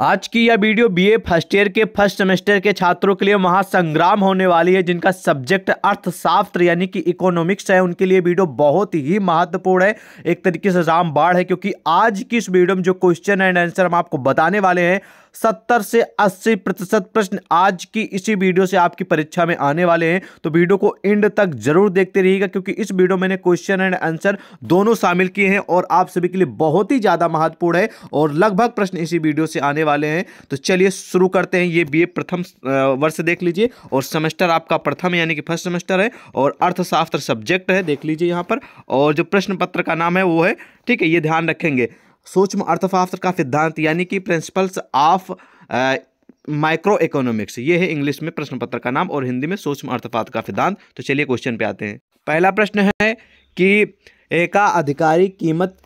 आज की यह वीडियो बीए फर्स्ट ईयर के फर्स्ट सेमेस्टर के छात्रों के लिए महासंग्राम होने वाली है जिनका सब्जेक्ट अर्थशास्त्र यानी कि इकोनॉमिक्स है उनके लिए वीडियो बहुत ही महत्वपूर्ण है एक तरीके से राम बाढ़ है क्योंकि आज की इस वीडियो में जो क्वेश्चन एंड आंसर हम आपको बताने वाले हैं सत्तर से अस्सी प्रतिशत प्रश्न आज की इसी वीडियो से आपकी परीक्षा में आने वाले हैं तो वीडियो को एंड तक जरूर देखते रहिएगा क्योंकि इस वीडियो मैंने क्वेश्चन एंड आंसर दोनों शामिल किए हैं और आप सभी के लिए बहुत ही ज़्यादा महत्वपूर्ण है और लगभग प्रश्न इसी वीडियो से आने वाले हैं तो चलिए शुरू करते हैं ये बी प्रथम वर्ष देख लीजिए और सेमेस्टर आपका प्रथम यानी कि फर्स्ट सेमेस्टर है और अर्थशास्त्र सब्जेक्ट है देख लीजिए यहाँ पर और जो प्रश्न पत्र का नाम है वो है ठीक है ये ध्यान रखेंगे सूक्ष्म अर्थशास्त्र का सिद्धांत यानी कि प्रिंसिपल्स ऑफ माइक्रो इकोनॉमिक्स ये है इंग्लिश में प्रश्न पत्र का नाम और हिंदी में सूक्ष्म अर्थशास्त्र का सिद्धांत तो चलिए क्वेश्चन पे आते हैं पहला प्रश्न है कि एका अधिकारी कीमत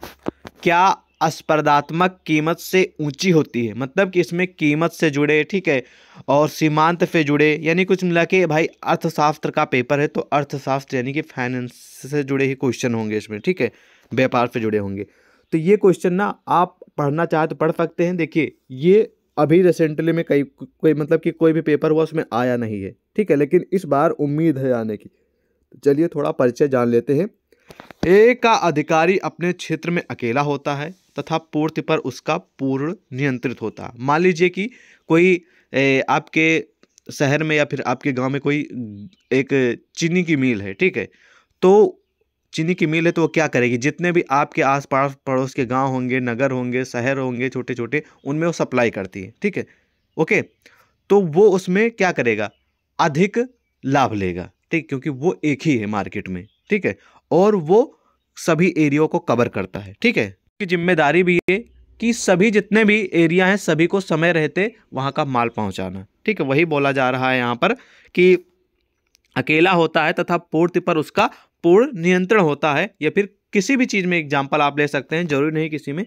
क्या स्पर्धात्मक कीमत से ऊंची होती है मतलब कि इसमें कीमत से जुड़े ठीक है और सीमांत से जुड़े यानी कुछ मिला के भाई अर्थशास्त्र का पेपर है तो अर्थशास्त्र यानी कि फाइनेंस से जुड़े ही क्वेश्चन होंगे इसमें ठीक है व्यापार से जुड़े होंगे तो ये क्वेश्चन ना आप पढ़ना चाहे तो पढ़ सकते हैं देखिए ये अभी रिसेंटली में कई कोई मतलब कि कोई भी पेपर हुआ उसमें आया नहीं है ठीक है लेकिन इस बार उम्मीद है आने की तो चलिए थोड़ा परिचय जान लेते हैं ए का अधिकारी अपने क्षेत्र में अकेला होता है तथा पूर्ति पर उसका पूर्ण नियंत्रित होता है मान लीजिए कि कोई ए, आपके शहर में या फिर आपके गांव में कोई एक चीनी की मील है ठीक है तो चीनी की मिल है तो वो क्या करेगी जितने भी आपके आस पास पड़ोस के गाँव होंगे नगर होंगे शहर होंगे छोटे छोटे उनमें वो सप्लाई करती है ठीक है ओके तो वो उसमें क्या करेगा अधिक लाभ लेगा ठीक क्योंकि वो एक ही है मार्केट में ठीक है और वो सभी एरियो को कवर करता है ठीक है की जिम्मेदारी भी है कि सभी जितने भी एरिया हैं सभी को समय रहते वहाँ का माल पहुँचाना ठीक है वही बोला जा रहा है यहाँ पर कि अकेला होता है तथा पूर्ति पर उसका पूर्ण नियंत्रण होता है या फिर किसी भी चीज़ में एग्जाम्पल आप ले सकते हैं जरूरी नहीं किसी में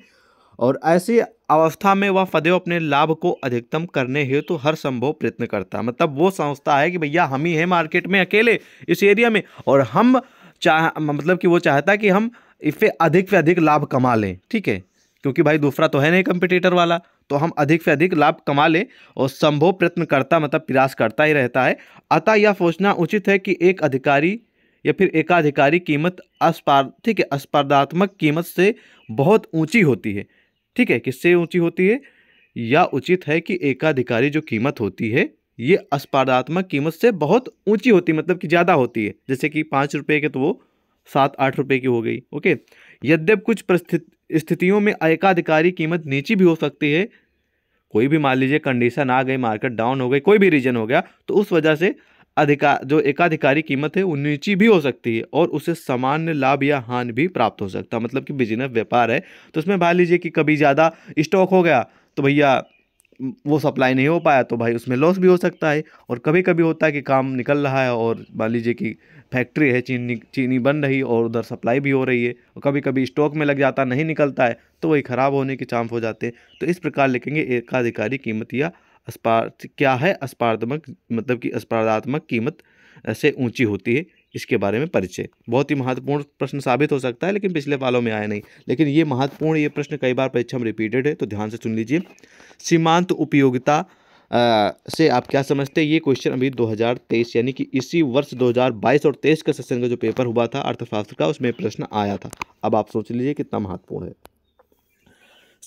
और ऐसी अवस्था में वह फदेव अपने लाभ को अधिकतम करने हेतु तो हर संभव प्रयत्न करता है मतलब वो समझता है कि भैया हम ही हैं मार्केट में अकेले इस एरिया में और हम चाह मतलब कि वो चाहता है कि हम इससे अधिक से अधिक लाभ कमा लें ठीक है क्योंकि भाई दूसरा तो है नहीं कंपटीटर वाला तो हम अधिक से अधिक लाभ कमा लें और संभव प्रयत्न करता मतलब प्रयास करता ही रहता है अतः यह सोचना उचित है कि एक अधिकारी या फिर एकाधिकारी कीमत अस्पार ठीक है अस्पर्धात्मक कीमत से बहुत ऊंची होती है ठीक है किससे ऊंची होती है या उचित है कि एकाधिकारी जो कीमत होती है ये अस्पर्धात्मक कीमत से बहुत ऊंची होती है मतलब कि ज़्यादा होती है जैसे कि पाँच रुपये के तो वो सात आठ रुपये की हो गई ओके यद्यप कुछ स्थितियों में एकाधिकारी कीमत नीची भी हो सकती है कोई भी मान लीजिए कंडीशन आ गई मार्केट डाउन हो गई कोई भी रीजन हो गया तो उस वजह से अधिकार जो एकाधिकारी कीमत है वो नीची भी हो सकती है और उसे सामान्य लाभ या हानि भी प्राप्त हो सकता है मतलब कि बिजनेस व्यापार है तो उसमें मान लीजिए कि कभी ज़्यादा स्टॉक हो गया तो भैया वो सप्लाई नहीं हो पाया तो भाई उसमें लॉस भी हो सकता है और कभी कभी होता है कि काम निकल रहा है और मान लीजिए कि फैक्ट्री है चीनी चीनी बन रही और उधर सप्लाई भी हो रही है और कभी कभी स्टॉक में लग जाता नहीं निकलता है तो वही ख़राब होने के चांस हो जाते हैं तो इस प्रकार लिखेंगे एकाधिकारी कीमत या अस्पार्थ क्या है अस्पार्थमक मतलब कि स्पर्धात्मक कीमत से ऊंची होती है इसके बारे में परिचय बहुत ही महत्वपूर्ण प्रश्न साबित हो सकता है लेकिन पिछले वालों में आया नहीं लेकिन ये महत्वपूर्ण ये प्रश्न कई बार परीक्षा में रिपीटेड है तो ध्यान से सुन लीजिए सीमांत उपयोगिता से आप क्या समझते हैं ये क्वेश्चन अभी 2023 यानी कि इसी वर्ष 2022 और 23 का सेशन का जो पेपर हुआ था अर्थशास्त्र का उसमें प्रश्न आया था अब आप सोच लीजिए कितना महत्वपूर्ण है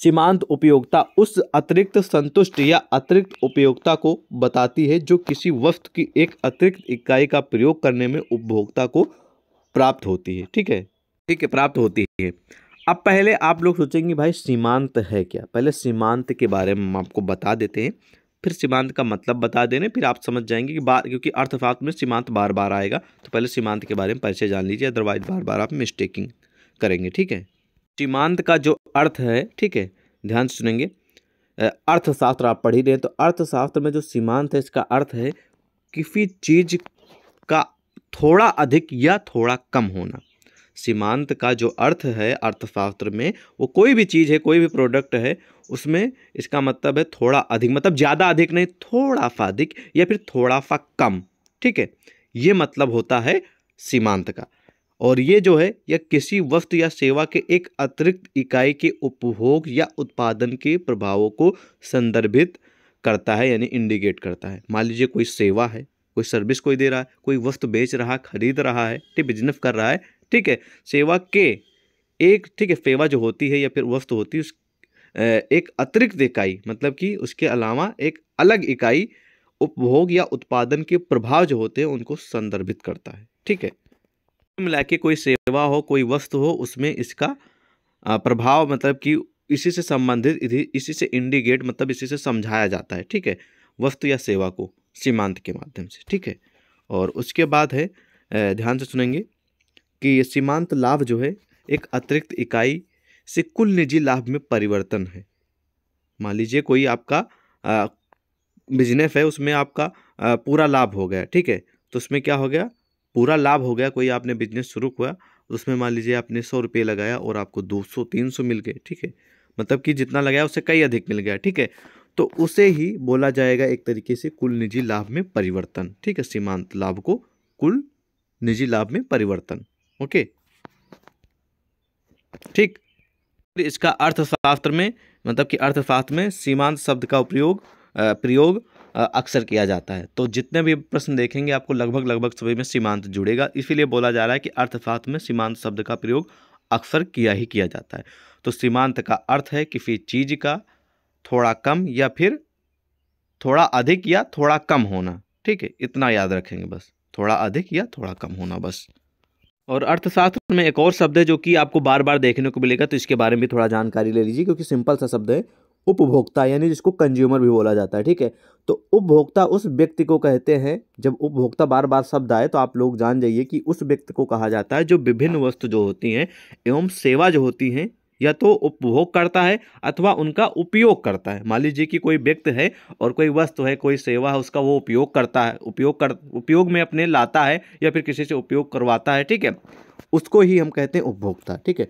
सीमांत उपयोगिता उस अतिरिक्त संतुष्ट या अतिरिक्त उपयोगिता को बताती है जो किसी वस्तु की एक अतिरिक्त इकाई का प्रयोग करने में उपभोक्ता को प्राप्त होती है ठीक है ठीक है प्राप्त होती है अब पहले आप लोग सोचेंगे भाई सीमांत है क्या पहले सीमांत के बारे में आपको बता देते हैं फिर सीमांत का मतलब बता देने फिर आप समझ जाएंगे कि बार क्योंकि अर्थशास्त्र में सीमांत बार बार आएगा तो पहले सीमांत के बारे में परिचय जान लीजिए अदरवाइज बार बार आप मिस्टेकिंग करेंगे ठीक है सीमांत का जो अर्थ है ठीक है ध्यान से सुनेंगे अर्थशास्त्र आप पढ़ ही रहे हैं तो अर्थशास्त्र में जो सीमांत है इसका अर्थ है किसी चीज का थोड़ा अधिक या थोड़ा कम होना सीमांत का जो अर्थ है अर्थशास्त्र में वो कोई भी चीज़ है कोई भी प्रोडक्ट है उसमें इसका मतलब है थोड़ा अधिक मतलब ज़्यादा अधिक नहीं थोड़ा सा अधिक या फिर थोड़ा सा कम ठीक है ये मतलब होता है सीमांत का और ये जो है यह किसी वस्तु या सेवा के एक अतिरिक्त इकाई के उपभोग या उत्पादन के प्रभावों को संदर्भित करता है यानी इंडिकेट करता है मान लीजिए कोई सेवा है कोई सर्विस कोई दे रहा है कोई वस्तु बेच रहा है खरीद रहा है ठीक बिजनेस कर रहा है ठीक है सेवा के एक ठीक है सेवा जो होती है या फिर वस्तु होती है उस एक अतिरिक्त इकाई मतलब कि उसके अलावा एक अलग इकाई उपभोग या उत्पादन के प्रभाव जो होते हैं उनको संदर्भित करता है ठीक है मिला के कोई सेवा हो कोई वस्तु हो उसमें इसका प्रभाव मतलब कि इसी से संबंधित इसी से इंडिकेट मतलब इसी से समझाया जाता है ठीक है वस्तु या सेवा को सीमांत के माध्यम से ठीक है और उसके बाद है ध्यान से सुनेंगे कि ये सीमांत लाभ जो है एक अतिरिक्त इकाई से कुल निजी लाभ में परिवर्तन है मान लीजिए कोई आपका बिजनेस है उसमें आपका पूरा लाभ हो गया ठीक है तो उसमें क्या हो गया पूरा लाभ हो गया कोई आपने बिजनेस शुरू किया उसमें मान लीजिए आपने सौ रुपये लगाया और आपको दो सौ तीन सौ मिल गए ठीक है मतलब कि जितना लगाया उससे कई अधिक मिल गया ठीक है तो उसे ही बोला जाएगा एक तरीके से कुल निजी लाभ में परिवर्तन ठीक है सीमांत लाभ को कुल निजी लाभ में परिवर्तन ओके ठीक इसका अर्थशास्त्र में मतलब कि अर्थशास्त्र में सीमांत शब्द का उपयोग प्रयोग अक्सर किया जाता है तो जितने भी प्रश्न देखेंगे आपको लगभग लगभग सभी में सीमांत जुड़ेगा इसीलिए बोला जा रहा है कि अर्थशास्त्र में सीमांत शब्द का प्रयोग अक्सर किया ही किया जाता है तो सीमांत का अर्थ है किसी चीज़ का थोड़ा कम या फिर थोड़ा अधिक या थोड़ा कम होना ठीक है इतना याद रखेंगे बस थोड़ा अधिक या थोड़ा कम होना बस और अर्थशास्त्र में एक और शब्द है जो कि आपको बार बार देखने को मिलेगा तो इसके बारे में भी थोड़ा जानकारी ले लीजिए क्योंकि सिंपल सा शब्द है उपभोक्ता यानी जिसको कंज्यूमर भी बोला जाता है ठीक है तो उपभोक्ता उस व्यक्ति को कहते हैं जब उपभोक्ता बार बार शब्द आए तो आप लोग जान जाइए कि उस व्यक्ति को कहा जाता है जो विभिन्न वस्तु जो होती हैं एवं सेवा जो होती हैं या तो उपभोग करता है अथवा उनका उपयोग करता है मान लीजिए कि कोई व्यक्ति है और कोई वस्तु है कोई सेवा है उसका वो उपयोग करता है उपयोग कर उपयोग में अपने लाता है या फिर किसी से उपयोग करवाता है ठीक है उसको ही हम कहते हैं उपभोक्ता ठीक है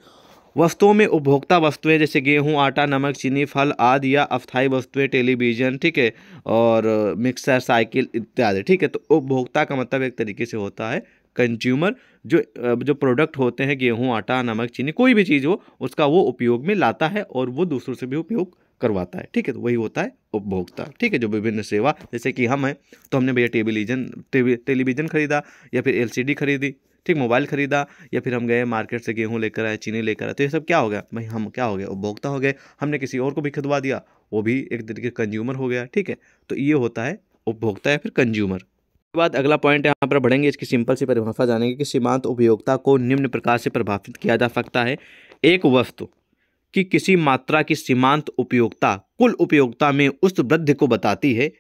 वस्तुओं में उपभोक्ता वस्तुएं जैसे गेहूं आटा नमक चीनी फल आदि या अस्थायी वस्तुएं टेलीविज़न ठीक है और मिक्सर साइकिल इत्यादि ठीक है तो उपभोक्ता का मतलब एक तरीके से होता है कंज्यूमर जो जो प्रोडक्ट होते हैं गेहूँ आटा नमक चीनी कोई भी चीज़ हो उसका वो उपयोग में लाता है और वो दूसरों से भी उपयोग करवाता है ठीक है तो वही होता है उपभोक्ता ठीक है जो विभिन्न सेवा जैसे कि हम हैं तो हमने भैया टेलीविजन टेलीविजन खरीदा या फिर एलसीडी खरीदी ठीक मोबाइल खरीदा या फिर हम गए मार्केट से गेहूँ लेकर आए चीनी लेकर आए तो ये सब क्या हो गया भाई हम क्या हो गए उपभोक्ता हो गए हमने किसी और को भी खिदवा दिया वो भी एक तरीके कंज्यूमर हो गया ठीक है तो ये होता है उपभोक्ता या फिर कंज्यूमर उसके बाद अगला पॉइंट यहाँ पर बढ़ेंगे इसकी सिंपल सी परिभाषा जानेंगे कि सीमांत उपभोक्ता को निम्न प्रकार से प्रभावित किया जा सकता है एक वस्तु कि किसी मात्रा की सीमांत उपयोगिता कुल उपयोगिता में उस वृद्धि को बताती है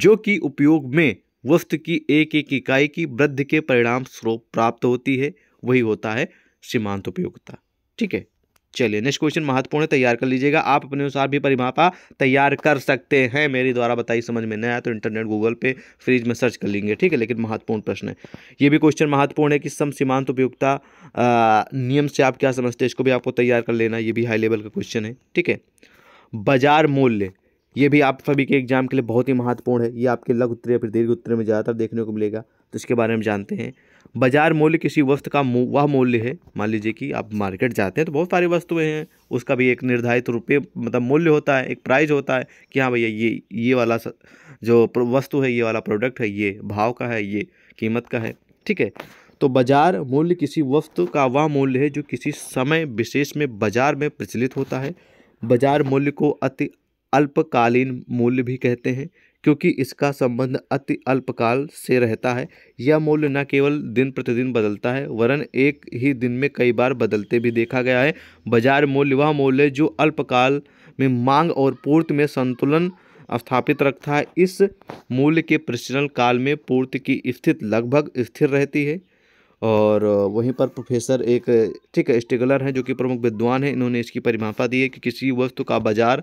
जो कि उपयोग में वस्तु की एक एक इकाई की वृद्धि के परिणाम स्वरूप प्राप्त होती है वही होता है सीमांत उपयोगिता ठीक है चलिए नेक्स्ट क्वेश्चन महत्वपूर्ण है तैयार कर लीजिएगा आप अपने अनुसार भी परिमापा तैयार कर सकते हैं मेरे द्वारा बताई समझ में नहीं आया तो इंटरनेट गूगल पे फ्रीज में सर्च कर लेंगे ठीक है लेकिन महत्वपूर्ण प्रश्न है ये भी क्वेश्चन महत्वपूर्ण है कि सम सीमांत उपयोगिता नियम से आप क्या समझते हैं इसको भी आपको तैयार कर लेना ये भी हाई लेवल का क्वेश्चन है ठीक है बाजार मूल्य ये भी आप सभी के एग्ज़ाम के लिए बहुत ही महत्वपूर्ण है ये आपके लघु उत्तर या फिर दीर्घ उत्तर में ज़्यादातर देखने को मिलेगा तो इसके बारे में जानते हैं बाजार मूल्य किसी वस्तु का वह मूल्य है मान लीजिए कि आप मार्केट जाते हैं तो बहुत सारी वस्तुएं हैं उसका भी एक निर्धारित रुपये मतलब मूल्य होता है एक प्राइस होता है कि हाँ भैया ये ये वाला जो वस्तु है ये वाला प्रोडक्ट है ये भाव का है ये कीमत का है ठीक है तो बाजार मूल्य किसी वस्तु का वह मूल्य है जो किसी समय विशेष में बाजार में प्रचलित होता है बाजार मूल्य को अति अल्पकालीन मूल्य भी कहते हैं क्योंकि इसका संबंध अति अल्पकाल से रहता है यह मूल्य न केवल दिन प्रतिदिन बदलता है वरन एक ही दिन में कई बार बदलते भी देखा गया है बाजार मूल्य वह मूल्य जो अल्पकाल में मांग और पूर्ति में संतुलन स्थापित रखता है इस मूल्य के प्रचलन काल में पूर्ति की स्थिति लगभग स्थिर रहती है और वहीं पर प्रोफेसर एक ठीक स्टिगलर हैं जो कि प्रमुख विद्वान हैं इन्होंने इसकी परिभाषा दी है कि किसी वस्तु का बाजार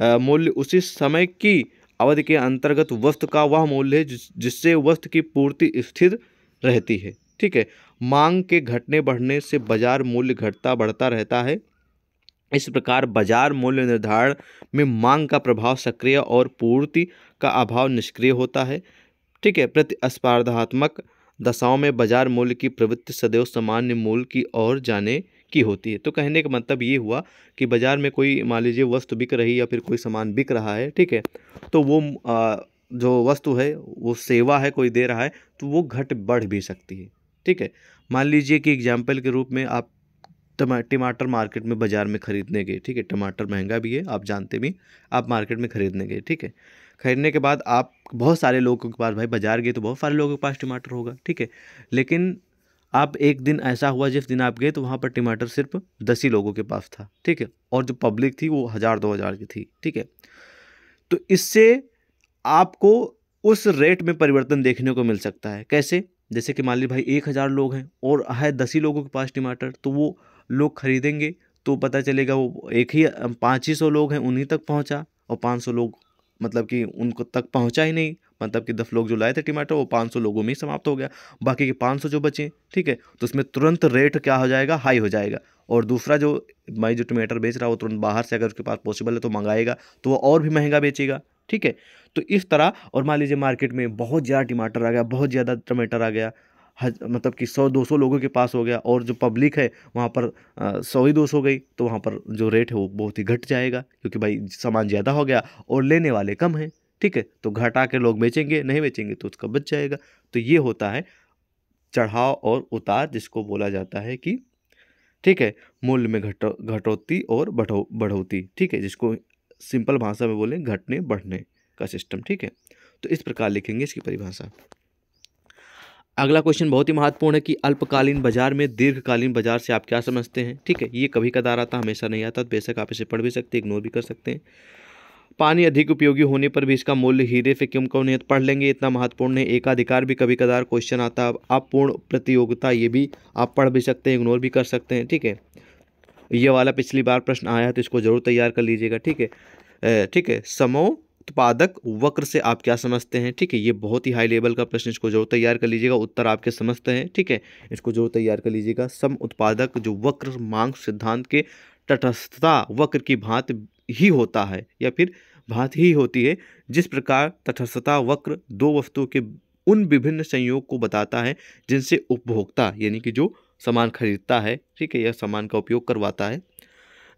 मूल्य उसी समय की अवधि के अंतर्गत वस्तु का वह मूल्य है जिस जिससे वस्तु की पूर्ति स्थिर रहती है ठीक है मांग के घटने बढ़ने से बाजार मूल्य घटता बढ़ता रहता है इस प्रकार बाजार मूल्य निर्धारण में मांग का प्रभाव सक्रिय और पूर्ति का अभाव निष्क्रिय होता है ठीक है प्रतिस्पर्धात्मक दशाओं में बाजार मूल्य की प्रवृत्ति सदैव सामान्य मूल्य की ओर जाने की होती है तो कहने का मतलब ये हुआ कि बाज़ार में कोई मान लीजिए वस्तु बिक रही या फिर कोई सामान बिक रहा है ठीक है तो वो आ, जो वस्तु है वो सेवा है कोई दे रहा है तो वो घट बढ़ भी सकती है ठीक है मान लीजिए कि एग्जाम्पल के रूप में आप टमाटर मार्केट में बाज़ार में ख़रीदने गए ठीक है टमाटर महंगा भी है आप जानते भी आप मार्केट में ख़रीदने गए ठीक है खरीदने के बाद आप बहुत सारे लोगों के पास भाई बाज़ार गए तो बहुत सारे लोगों के पास टमाटर होगा ठीक है लेकिन आप एक दिन ऐसा हुआ जिस दिन आप गए तो वहाँ पर टमाटर सिर्फ दस ही लोगों के पास था ठीक है और जो पब्लिक थी वो हज़ार दो हज़ार की थी ठीक है तो इससे आपको उस रेट में परिवर्तन देखने को मिल सकता है कैसे जैसे कि मान लीजिए भाई एक हज़ार लोग हैं और है दस ही लोगों के पास टमाटर तो वो लोग खरीदेंगे तो पता चलेगा वो एक ही पाँच ही सौ लोग हैं उन्हीं तक पहुँचा और पाँच सौ लोग मतलब कि उनको तक पहुंचा ही नहीं मतलब कि दस लोग जो लाए थे टमाटर वो पाँच सौ लोगों में ही समाप्त हो गया बाकी के पाँच सौ जो बचे ठीक है तो उसमें तुरंत रेट क्या हो जाएगा हाई हो जाएगा और दूसरा जो मैं जो टमाटर बेच रहा हूँ तुरंत बाहर से अगर उसके पास पॉसिबल है तो मंगाएगा तो वो और भी महंगा बेचेगा ठीक है तो इस तरह और मान लीजिए मार्केट में बहुत ज़्यादा टमाटर आ गया बहुत ज़्यादा टमाटर आ गया हज मतलब कि सौ दो सौ लोगों के पास हो गया और जो पब्लिक है वहाँ पर सौ ही दो सौ गई तो वहाँ पर जो रेट है वो बहुत ही घट जाएगा क्योंकि भाई सामान ज़्यादा हो गया और लेने वाले कम हैं ठीक है तो घटा के लोग बेचेंगे नहीं बेचेंगे तो उसका बच जाएगा तो ये होता है चढ़ाव और उतार जिसको बोला जाता है कि ठीक है मूल्य में घटो घटौती और बढ़ो बढ़ोती ठीक है जिसको सिंपल भाषा में बोलें घटने बढ़ने का सिस्टम ठीक है तो इस प्रकार लिखेंगे इसकी परिभाषा अगला क्वेश्चन बहुत ही महत्वपूर्ण है कि अल्पकालीन बाजार में दीर्घकालीन बाजार से आप क्या समझते हैं ठीक है ये कभी कदार आता हमेशा नहीं आता तो बेशक आप इसे पढ़ भी सकते इग्नोर भी कर सकते हैं पानी अधिक उपयोगी होने पर भी इसका मूल्य हीरे से क्यों कम नहीं पढ़ लेंगे इतना महत्वपूर्ण है एकाधिकार भी कभी कदार क्वेश्चन आता है आप पूर्ण प्रतियोगिता ये भी आप पढ़ भी सकते हैं इग्नोर भी कर सकते हैं ठीक है ये वाला पिछली बार प्रश्न आया तो इसको जरूर तैयार कर लीजिएगा ठीक है ठीक है समो उत्पादक वक्र से आप क्या समझते हैं ठीक है ये बहुत ही हाई लेवल का प्रश्न इसको जरूर तैयार कर लीजिएगा उत्तर आपके समझते हैं ठीक है इसको जरूर तैयार कर लीजिएगा सम उत्पादक जो वक्र मांग सिद्धांत के तटस्थता वक्र की भांत ही होता है या फिर भांत ही होती है जिस प्रकार तटस्थता वक्र दो वस्तुओं के उन विभिन्न संयोग को बताता है जिनसे उपभोक्ता यानी कि जो सामान खरीदता है ठीक है या सामान का उपयोग करवाता है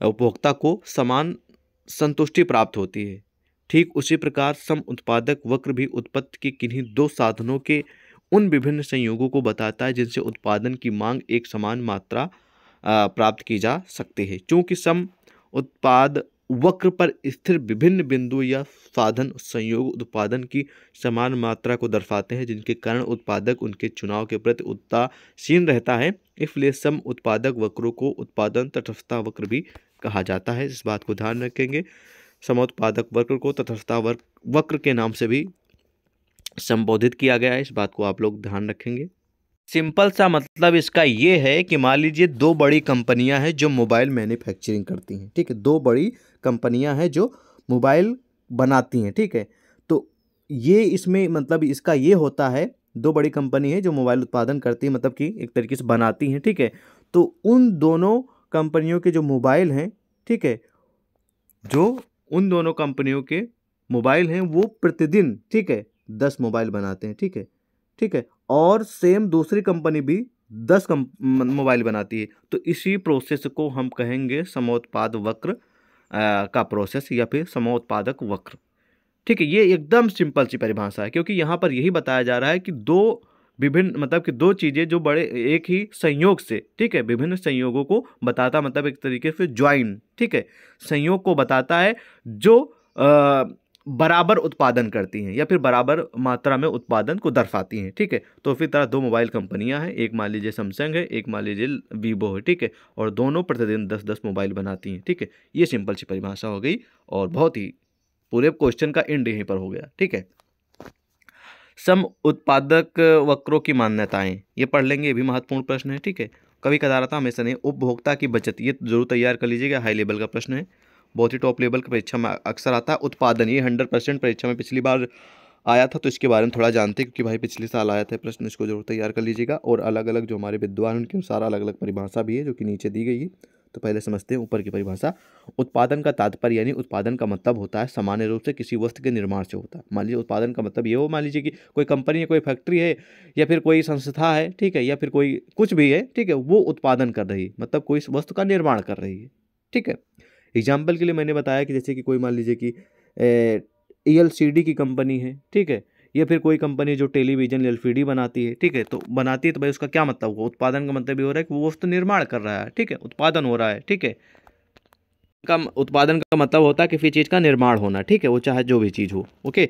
उपभोक्ता को समान संतुष्टि प्राप्त होती है ठीक उसी प्रकार सम उत्पादक वक्र भी उत्पत्ति के किन्हीं दो साधनों के उन विभिन्न संयोगों को बताता है जिनसे उत्पादन की मांग एक समान मात्रा प्राप्त की जा सकती है चूँकि सम उत्पाद वक्र पर स्थिर विभिन्न बिंदु या साधन संयोग उत्पादन की समान मात्रा को दर्शाते हैं जिनके कारण उत्पादक उनके चुनाव के प्रति उत्तासीन रहता है इसलिए सम उत्पादक वक्रों को उत्पादन तटस्थता वक्र भी कहा जाता है इस बात को ध्यान रखेंगे समोत्पादक वक्र को वर्क वक्र के नाम से भी संबोधित किया गया है इस बात को आप लोग ध्यान रखेंगे सिंपल सा मतलब इसका ये है कि मान लीजिए दो बड़ी कंपनियां हैं जो मोबाइल मैन्युफैक्चरिंग करती हैं ठीक है दो बड़ी कंपनियां हैं जो मोबाइल बनाती हैं ठीक है तो ये इसमें मतलब इसका ये होता है दो बड़ी कंपनी है जो मोबाइल उत्पादन करती है मतलब कि एक तरीके से बनाती हैं ठीक है तो उन दोनों कंपनियों के जो मोबाइल हैं ठीक है जो उन दोनों कंपनियों के मोबाइल हैं वो प्रतिदिन ठीक है दस मोबाइल बनाते हैं ठीक है ठीक है और सेम दूसरी कंपनी भी दस मोबाइल बनाती है तो इसी प्रोसेस को हम कहेंगे समोत्पाद वक्र आ, का प्रोसेस या फिर समोत्पादक वक्र ठीक है ये एकदम सिंपल सी परिभाषा है क्योंकि यहाँ पर यही बताया जा रहा है कि दो विभिन्न मतलब कि दो चीजें जो बड़े एक ही संयोग से ठीक है विभिन्न संयोगों को बताता मतलब एक तरीके से ज्वाइन ठीक है संयोग को बताता है जो आ, बराबर उत्पादन करती हैं या फिर बराबर मात्रा में उत्पादन को दर्शाती हैं ठीक है तो फिर तरह दो मोबाइल कंपनियां हैं एक मान लीजिए सैमसंग है एक मान लीजिए वीवो है ठीक है और दोनों प्रतिदिन दस दस मोबाइल बनाती हैं ठीक है ये सिंपल सी परिभाषा हो गई और बहुत ही पूरे क्वेश्चन का एंड यहीं पर हो गया ठीक है सम उत्पादक वक्रों की मान्यताएं ये पढ़ लेंगे ये भी महत्वपूर्ण प्रश्न है ठीक है कभी कदार आता हमेशा नहीं उपभोक्ता की बचत ये जरूर तैयार कर लीजिएगा हाई लेवल का प्रश्न है बहुत ही टॉप लेवल की परीक्षा में अक्सर आता है उत्पादन ये हंड्रेड परसेंट परीक्षा में पिछली बार आया था तो इसके बारे में थोड़ा जानते क्योंकि भाई पिछले साल आया था प्रश्न इसको जरूर तैयार कर लीजिएगा और अलग अलग जो हमारे विद्वान उनके अनुसार अलग अलग परिभाषा भी है जो कि नीचे दी गई है तो पहले समझते हैं ऊपर की परिभाषा उत्पादन का तात्पर्य यानी उत्पादन का मतलब होता है सामान्य रूप से किसी वस्तु के निर्माण से होता है मान लीजिए उत्पादन का मतलब ये हो मान लीजिए कि कोई कंपनी है कोई फैक्ट्री है या फिर कोई संस्था है ठीक है या फिर कोई कुछ भी है ठीक है वो उत्पादन कर रही है मतलब कोई वस्तु का निर्माण कर रही है ठीक है एग्जाम्पल के लिए मैंने बताया कि जैसे कि कोई मान लीजिए कि ई e की कंपनी है ठीक है या फिर कोई कंपनी जो टेलीविजन एल बनाती है ठीक है तो बनाती है तो भाई उसका क्या मतलब हुआ उत्पादन का मतलब ये हो रहा है कि वो वस्तु तो निर्माण कर रहा है ठीक है उत्पादन हो रहा है ठीक है का उत्पादन का मतलब होता है किसी चीज़ का निर्माण होना ठीक है वो चाहे जो भी चीज़ हो ओके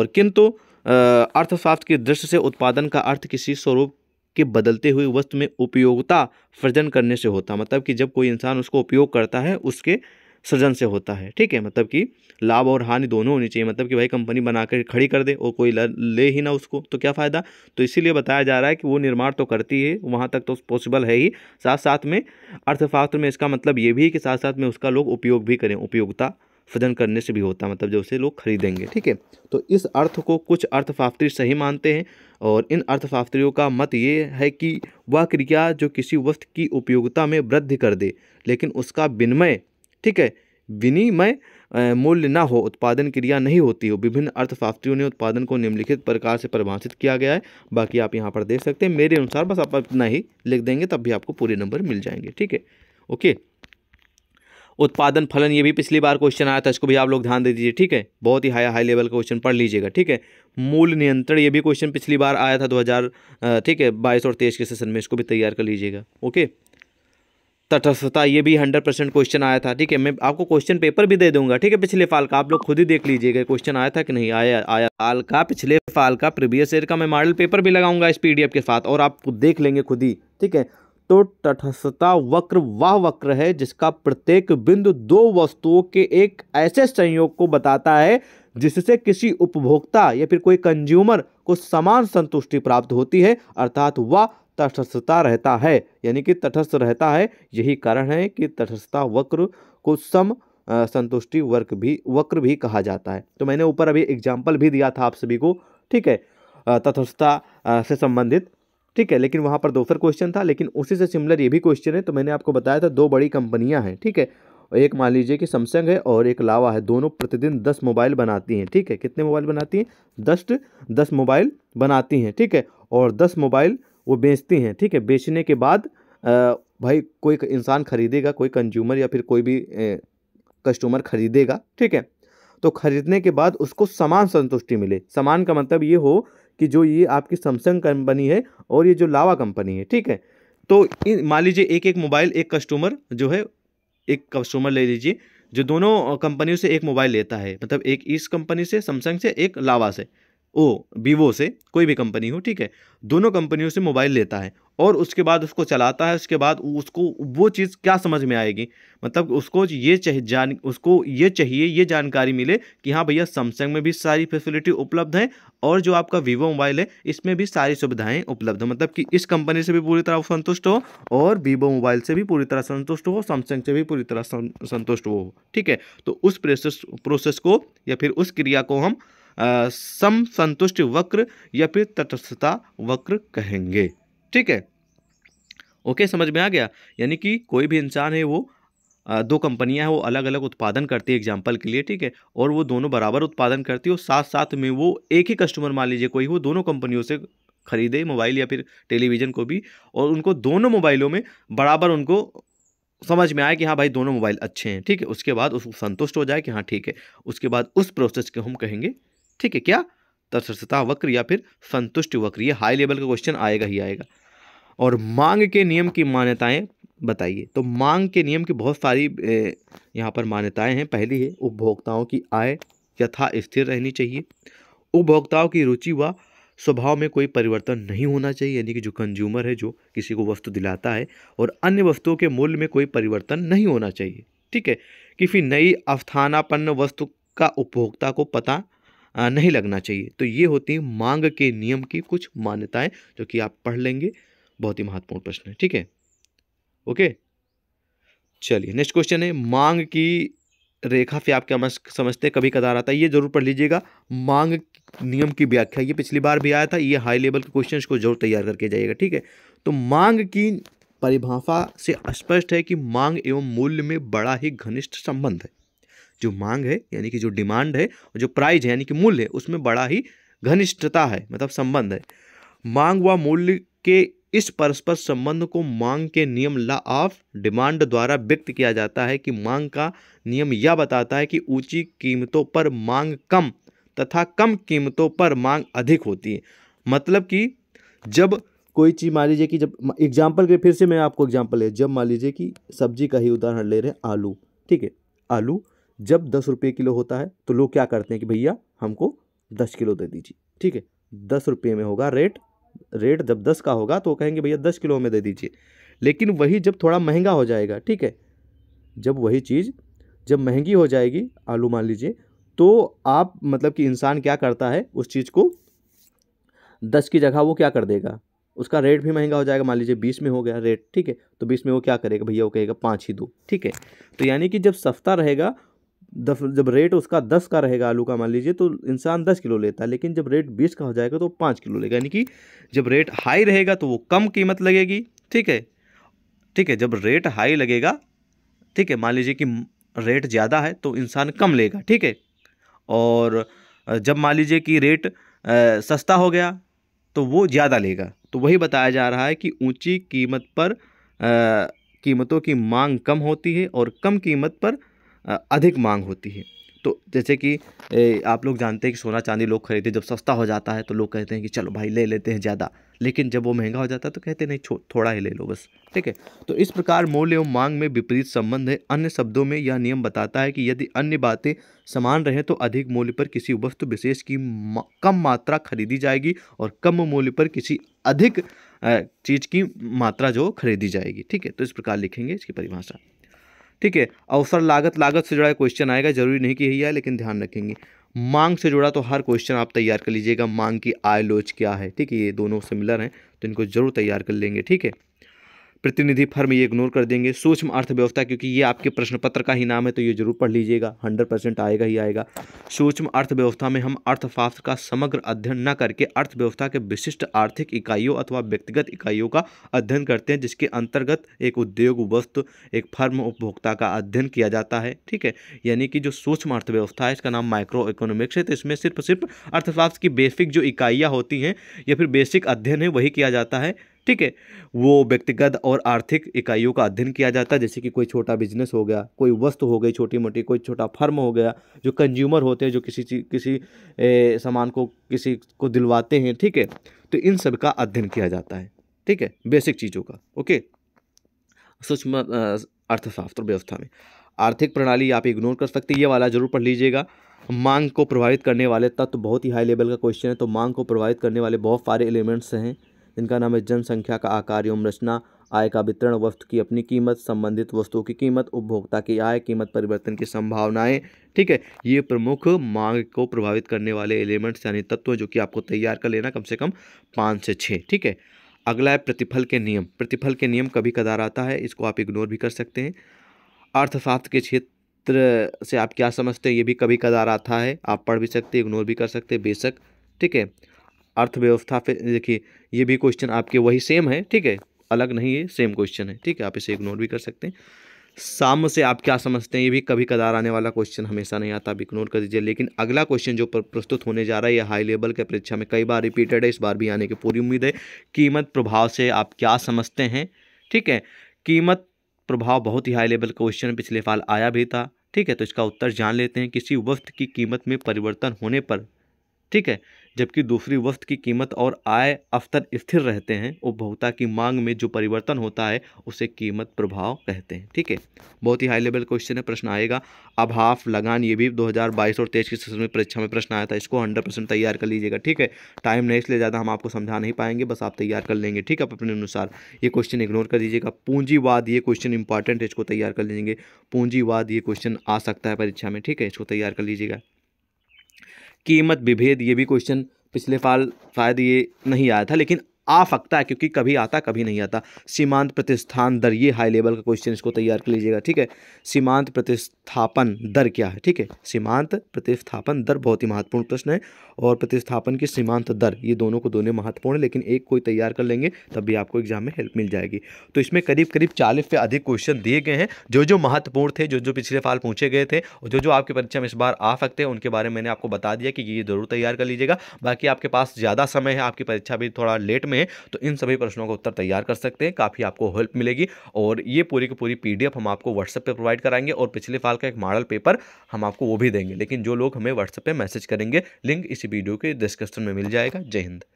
और किंतु अर्थशास्त्र की दृष्टि से उत्पादन का अर्थ किसी स्वरूप के बदलते हुए वस्तु में उपयोगिता सृजन करने से होता मतलब कि जब कोई इंसान उसको उपयोग करता है उसके सृजन से होता है ठीक है मतलब कि लाभ और हानि दोनों होनी चाहिए मतलब कि भाई कंपनी बना कर खड़ी कर दे और कोई ले ही ना उसको तो क्या फ़ायदा तो इसीलिए बताया जा रहा है कि वो निर्माण तो करती है वहाँ तक तो पॉसिबल है ही साथ साथ में अर्थशास्त्र में इसका मतलब ये भी है कि साथ साथ में उसका लोग उपयोग भी करें उपयोगिता सृजन करने से भी होता है मतलब जो उसे लोग खरीदेंगे ठीक है तो इस अर्थ को कुछ अर्थशास्त्री सही मानते हैं और इन अर्थशास्त्रियों का मत ये है कि वह क्रिया जो किसी वस्तु की उपयोगिता में वृद्धि कर दे लेकिन उसका विनिमय ठीक है विनिमय मूल्य ना हो उत्पादन क्रिया नहीं होती हो विभिन्न अर्थशास्त्रियों ने उत्पादन को निम्नलिखित प्रकार से परिभाषित किया गया है बाकी आप यहाँ पर देख सकते हैं मेरे अनुसार बस आप इतना ही लिख देंगे तब भी आपको पूरे नंबर मिल जाएंगे ठीक है ओके उत्पादन फलन ये भी पिछली बार क्वेश्चन आया था इसको भी आप लोग ध्यान दे दीजिए ठीक है बहुत ही हाई हाई लेवल का क्वेश्चन पढ़ लीजिएगा ठीक है मूल नियंत्रण ये भी क्वेश्चन पिछली बार आया था 2000 ठीक है बाईस और तेईस के सेशन में इसको भी तैयार कर लीजिएगा ओके तटस्थता ये भी हंड्रेड परसेंट क्वेश्चन आया था ठीक है मैं आपको क्वेश्चन पेपर भी दे दूंगा ठीक है पिछले फाल का आप लोग खुद ही देख लीजिएगा क्वेश्चन आया था कि नहीं आया आया फाल का पिछले फाल का प्रीवियस ईयर का मैं मॉडल पेपर भी लगाऊंगा इस पीडीएफ के साथ और आप देख लेंगे खुद ही ठीक है तो तटस्थता वक्र वह वक्र है जिसका प्रत्येक बिंदु दो वस्तुओं के एक ऐसे संयोग को बताता है जिससे किसी उपभोक्ता या फिर कोई कंज्यूमर को समान संतुष्टि प्राप्त होती है अर्थात वह तटस्थता रहता है यानी कि तटस्थ रहता है यही कारण है कि तटस्थता वक्र को सम संतुष्टि वर्क भी वक्र भी कहा जाता है तो मैंने ऊपर अभी एग्जाम्पल भी दिया था आप सभी को ठीक है तटस्थता से संबंधित ठीक है लेकिन वहाँ पर दूसरा क्वेश्चन था लेकिन उसी से सिमिलर ये भी क्वेश्चन है तो मैंने आपको बताया था दो बड़ी कंपनियाँ हैं ठीक है एक मान लीजिए कि सैमसंग है और एक लावा है दोनों प्रतिदिन दस मोबाइल बनाती हैं ठीक है कितने मोबाइल बनाती हैं दस दस मोबाइल बनाती हैं ठीक है और दस मोबाइल वो बेचती हैं ठीक है बेचने के बाद भाई कोई इंसान ख़रीदेगा कोई कंज्यूमर या फिर कोई भी कस्टमर ख़रीदेगा ठीक है तो ख़रीदने के बाद उसको समान संतुष्टि मिले समान का मतलब ये हो कि जो ये आपकी सैमसंग कंपनी है और ये जो लावा कंपनी है ठीक है तो मान लीजिए एक एक मोबाइल एक कस्टमर जो है एक कस्टमर ले लीजिए जो दोनों कंपनियों से एक मोबाइल लेता है मतलब एक इस कंपनी से सैमसंग से एक लावा से ओ वीवो से कोई भी कंपनी हो ठीक है दोनों कंपनियों से मोबाइल लेता है और उसके बाद उसको चलाता है उसके बाद उसको वो चीज़ क्या समझ में आएगी मतलब उसको ये चाहिए जान उसको ये चाहिए ये जानकारी मिले कि हाँ भैया सैमसंग में भी सारी फैसिलिटी उपलब्ध है और जो आपका वीवो मोबाइल है इसमें भी सारी सुविधाएं उपलब्ध हैं मतलब कि इस कंपनी से भी पूरी तरह संतुष्ट हो और वीवो मोबाइल से भी पूरी तरह संतुष्ट हो सैमसंग से भी पूरी तरह संतुष्ट हो ठीक है तो उस प्रोसेस प्रोसेस को या फिर उस क्रिया को हम सम संतुष्ट वक्र या फिर तटस्थता वक्र कहेंगे ठीक है ओके समझ में आ गया यानी कि कोई भी इंसान है वो दो कंपनियां हैं वो अलग अलग उत्पादन करती है एग्जाम्पल के लिए ठीक है और वो दोनों बराबर उत्पादन करती है और साथ साथ में वो एक ही कस्टमर मान लीजिए कोई वो दोनों कंपनियों से खरीदे मोबाइल या फिर टेलीविज़न को भी और उनको दोनों मोबाइलों में बराबर उनको समझ में आए कि हाँ भाई दोनों मोबाइल अच्छे हैं ठीक है उसके बाद उसको संतुष्ट हो जाए कि हाँ ठीक है उसके बाद उस प्रोसेस को हम कहेंगे ठीक है क्या तत्सता वक्र या फिर संतुष्ट वक्र ये हाई लेवल का क्वेश्चन आएगा ही आएगा और मांग के नियम की मान्यताएं बताइए तो मांग के नियम की बहुत सारी यहाँ पर मान्यताएं हैं पहली है उपभोक्ताओं की आय यथा स्थिर रहनी चाहिए उपभोक्ताओं की रुचि व स्वभाव में कोई परिवर्तन नहीं होना चाहिए यानी कि जो कंज्यूमर है जो किसी को वस्तु दिलाता है और अन्य वस्तुओं के मूल्य में कोई परिवर्तन नहीं होना चाहिए ठीक है किसी नई अवस्थानापन्न वस्तु का उपभोक्ता को पता नहीं लगना चाहिए तो ये होती है मांग के नियम की कुछ मान्यताएं जो कि आप पढ़ लेंगे बहुत ही महत्वपूर्ण प्रश्न है ठीक है ओके चलिए नेक्स्ट क्वेश्चन है मांग की रेखा से आप क्या समझते हैं कभी कदार आता है ये जरूर पढ़ लीजिएगा मांग नियम की व्याख्या ये पिछली बार भी आया था ये हाई लेवल के क्वेश्चन को जरूर तैयार करके जाइएगा ठीक है तो मांग की परिभाषा से स्पष्ट है कि मांग एवं मूल्य में बड़ा ही घनिष्ठ संबंध है जो मांग है यानी कि जो डिमांड है और जो प्राइज है यानी कि मूल्य है उसमें बड़ा ही घनिष्ठता है मतलब संबंध है मांग व मूल्य के इस परस्पर संबंध को मांग के नियम ला ऑफ डिमांड द्वारा व्यक्त किया जाता है कि मांग का नियम यह बताता है कि ऊंची कीमतों पर मांग कम तथा कम कीमतों पर मांग अधिक होती है मतलब कि जब कोई चीज़ मान लीजिए कि जब एग्जाम्पल के फिर से मैं आपको एग्जाम्पल ले जब मान लीजिए कि सब्जी का ही उदाहरण ले रहे हैं आलू ठीक है आलू जब दस रुपये किलो होता है तो लोग क्या करते हैं कि भैया हमको दस किलो दे दीजिए ठीक है दस रुपये में होगा रेट रेट जब दस का होगा तो कहेंगे भैया दस किलो में दे दीजिए लेकिन वही जब थोड़ा महंगा हो जाएगा ठीक है जब वही चीज़ जब महंगी हो जाएगी आलू मान लीजिए तो आप मतलब कि इंसान क्या करता है उस चीज़ को दस की जगह वो क्या कर देगा उसका रेट भी महंगा हो जाएगा मान लीजिए बीस में हो गया रेट ठीक है तो बीस में वो क्या करेगा भैया वो कहेगा पाँच ही दो ठीक है तो यानी कि जब सस्ता रहेगा दस जब रेट उसका दस का रहेगा आलू का मान लीजिए तो इंसान दस किलो लेता है लेकिन जब रेट बीस का हो जाएगा तो पाँच किलो लेगा यानी कि जब रेट हाई रहेगा तो वो कम कीमत लगेगी ठीक है ठीक है जब रेट हाई लगेगा ठीक है मान लीजिए कि रेट ज़्यादा है तो इंसान कम लेगा ठीक है और जब मान लीजिए कि रेट सस्ता हो गया तो वो ज़्यादा लेगा तो वही बताया जा रहा है कि ऊँची कीमत पर कीमतों की मांग कम होती है और कम कीमत पर अधिक मांग होती है तो जैसे कि आप लोग जानते हैं कि सोना चांदी लोग खरीदते जब सस्ता हो जाता है तो लोग कहते हैं कि चलो भाई ले लेते हैं ज़्यादा लेकिन जब वो महंगा हो जाता है तो कहते हैं नहीं थोड़ा ही ले लो बस ठीक है तो इस प्रकार मूल्य एवं मांग में विपरीत संबंध है अन्य शब्दों में यह नियम बताता है कि यदि अन्य बातें समान रहें तो अधिक मूल्य पर किसी वस्तु विशेष की कम मात्रा खरीदी जाएगी और कम मूल्य पर किसी अधिक चीज़ की मात्रा जो खरीदी जाएगी ठीक है तो इस प्रकार लिखेंगे इसकी परिभाषा ठीक है अवसर लागत लागत से जुड़ा क्वेश्चन आएगा जरूरी नहीं कि यही आए लेकिन ध्यान रखेंगे मांग से जुड़ा तो हर क्वेश्चन आप तैयार कर लीजिएगा मांग की आय लोच क्या है ठीक है ये दोनों सिमिलर हैं तो इनको जरूर तैयार कर लेंगे ठीक है प्रतिनिधि फर्म ये इग्नोर कर देंगे सूक्ष्म अर्थव्यवस्था क्योंकि ये आपके प्रश्न पत्र का ही नाम है तो ये जरूर पढ़ लीजिएगा हंड्रेड परसेंट आएगा ही आएगा सूक्ष्म अर्थव्यवस्था में हम अर्थशास्त्र का समग्र अध्ययन न करके अर्थव्यवस्था के विशिष्ट आर्थिक इकाइयों अथवा व्यक्तिगत इकाइयों का अध्ययन करते हैं जिसके अंतर्गत एक उद्योग वस्तु एक फर्म उपभोक्ता का अध्ययन किया जाता है ठीक है यानी कि जो सूक्ष्म अर्थव्यवस्था है इसका नाम माइक्रो इकोनॉमिक्स है तो इसमें सिर्फ सिर्फ अर्थशास्त्र की बेसिक जो इकाइयाँ होती हैं या फिर बेसिक अध्ययन है वही किया जाता है ठीक है वो व्यक्तिगत और आर्थिक इकाइयों का अध्ययन किया जाता है जैसे कि कोई छोटा बिजनेस हो गया कोई वस्तु हो गई छोटी मोटी कोई छोटा फर्म हो गया जो कंज्यूमर होते हैं जो किसी चीज किसी सामान को किसी को दिलवाते हैं ठीक है तो इन सब का अध्ययन किया जाता है ठीक है बेसिक चीज़ों का ओके सूक्ष्म अर्थशास्त्र व्यवस्था में आर्थिक प्रणाली आप इग्नोर कर सकते ये वाला जरूर पढ़ लीजिएगा मांग को प्रभावित करने वाले तत्व तो बहुत ही हाई लेवल का क्वेश्चन है तो मांग को प्रभावित करने वाले बहुत सारे एलिमेंट्स हैं इनका नाम है जनसंख्या का आकार एवं रचना आय का वितरण वस्तु की अपनी कीमत संबंधित वस्तुओं की कीमत उपभोक्ता की आय कीमत परिवर्तन की संभावनाएं ठीक है ये प्रमुख मांग को प्रभावित करने वाले एलिमेंट्स यानी तत्व जो कि आपको तैयार कर लेना कम से कम पाँच से छः ठीक है अगला है प्रतिफल के नियम प्रतिफल के नियम कभी कदार आता है इसको आप इग्नोर भी कर सकते हैं अर्थशास्त्र के क्षेत्र से आप क्या समझते हैं ये भी कभी कदार आता है आप पढ़ भी सकते इग्नोर भी कर सकते बेशक ठीक है अर्थव्यवस्था पे देखिए ये भी क्वेश्चन आपके वही सेम है ठीक है अलग नहीं है सेम क्वेश्चन है ठीक है आप इसे इग्नोर भी कर सकते हैं साम से आप क्या समझते हैं ये भी कभी कदार आने वाला क्वेश्चन हमेशा नहीं आता आप इग्नोर कर दीजिए लेकिन अगला क्वेश्चन जो प्रस्तुत होने जा रहा है ये हाई लेवल के परीक्षा में कई बार रिपीटेड है इस बार भी आने की पूरी उम्मीद है कीमत प्रभाव से आप क्या समझते हैं ठीक है कीमत प्रभाव बहुत ही हाई लेवल क्वेश्चन पिछले साल आया भी था ठीक है तो इसका उत्तर जान लेते हैं किसी वक्त की कीमत में परिवर्तन होने पर ठीक है जबकि दूसरी वस्तु की कीमत और आय अवतर स्थिर रहते हैं उपभोक्ता की मांग में जो परिवर्तन होता है उसे कीमत प्रभाव कहते हैं ठीक है बहुत ही हाई लेवल क्वेश्चन है प्रश्न आएगा अब हाफ लगान ये भी 2022 और तेईस की सेशन में परीक्षा में प्रश्न आया था इसको 100 परसेंट तैयार कर लीजिएगा ठीक है टाइम नहीं इसलिए ज़्यादा हम आपको समझा नहीं पाएंगे बस आप तैयार कर लेंगे ठीक है आप अपने अनुसार ये क्वेश्चन इग्नोर कर दीजिएगा पूंजीवाद ये क्वेश्चन इंपॉर्टेंट है इसको तैयार कर लीजिएगा पूंजीवाद ये क्वेश्चन आ सकता है परीक्षा में ठीक है इसको तैयार कर लीजिएगा कीमत विभेद ये भी क्वेश्चन पिछले साल शायद ये नहीं आया था लेकिन आ सकता है क्योंकि कभी आता कभी नहीं आता सीमांत प्रतिस्थान दर ये हाई लेवल का क्वेश्चन इसको तैयार कर लीजिएगा ठीक है सीमांत प्रतिस्थापन दर क्या है ठीक है सीमांत प्रतिस्थापन दर बहुत ही महत्वपूर्ण प्रश्न है और प्रतिस्थापन की सीमांत दर ये दोनों को दोनों महत्वपूर्ण है लेकिन एक कोई तैयार कर लेंगे तब भी आपको एग्जाम में हेल्प मिल जाएगी तो इसमें करीब करीब चालीस से अधिक क्वेश्चन दिए गए हैं जो जो महत्वपूर्ण थे जो जो पिछले साल पूछे गए थे और जो जो आपकी परीक्षा में इस बार आ सकते हैं उनके बारे में मैंने आपको बता दिया कि ये जरूर तैयार कर लीजिएगा बाकी आपके पास ज़्यादा समय है आपकी परीक्षा भी थोड़ा लेट में हैं तो इन सभी प्रश्नों का उत्तर तैयार कर सकते हैं काफ़ी आपको हेल्प मिलेगी और ये पूरी की पूरी पी हम आपको व्हाट्सएप पर प्रोवाइड कराएंगे और पिछले साल का एक मॉडल पेपर हम आपको वो भी देंगे लेकिन जो लोग हमें व्हाट्सएप पर मैसेज करेंगे लिंक इस वीडियो के डिस्क्रिप्शन में मिल जाएगा जय हिंद